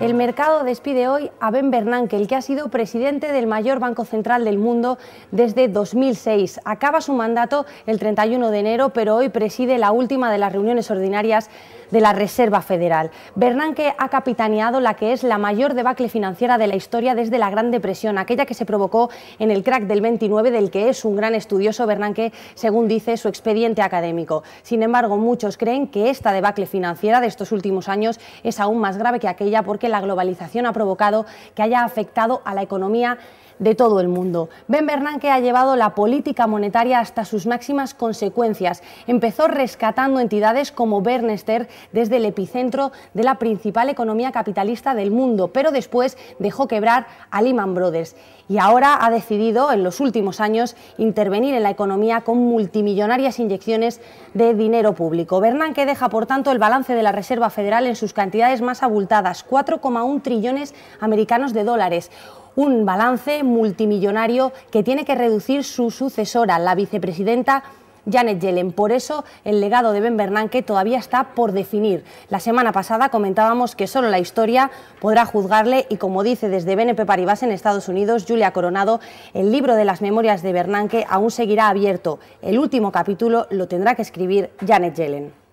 El mercado despide hoy a Ben Bernanke, el que ha sido presidente del mayor banco central del mundo desde 2006. Acaba su mandato el 31 de enero, pero hoy preside la última de las reuniones ordinarias de la Reserva Federal. Bernanke ha capitaneado la que es la mayor debacle financiera de la historia desde la Gran Depresión, aquella que se provocó en el crack del 29, del que es un gran estudioso Bernanke, según dice su expediente académico. Sin embargo, muchos creen que esta debacle financiera de estos últimos años es aún más grave que aquella porque la globalización ha provocado que haya afectado a la economía de todo el mundo. Ben Bernanke ha llevado la política monetaria hasta sus máximas consecuencias. Empezó rescatando entidades como Bernester desde el epicentro de la principal economía capitalista del mundo, pero después dejó quebrar a Lehman Brothers. Y ahora ha decidido, en los últimos años, intervenir en la economía con multimillonarias inyecciones de dinero público. Bernanke deja, por tanto, el balance de la Reserva Federal en sus cantidades más abultadas, 4,1 trillones americanos de dólares un balance multimillonario que tiene que reducir su sucesora, la vicepresidenta Janet Yellen. Por eso el legado de Ben Bernanke todavía está por definir. La semana pasada comentábamos que solo la historia podrá juzgarle y como dice desde BNP Paribas en Estados Unidos Julia Coronado, el libro de las memorias de Bernanke aún seguirá abierto. El último capítulo lo tendrá que escribir Janet Yellen.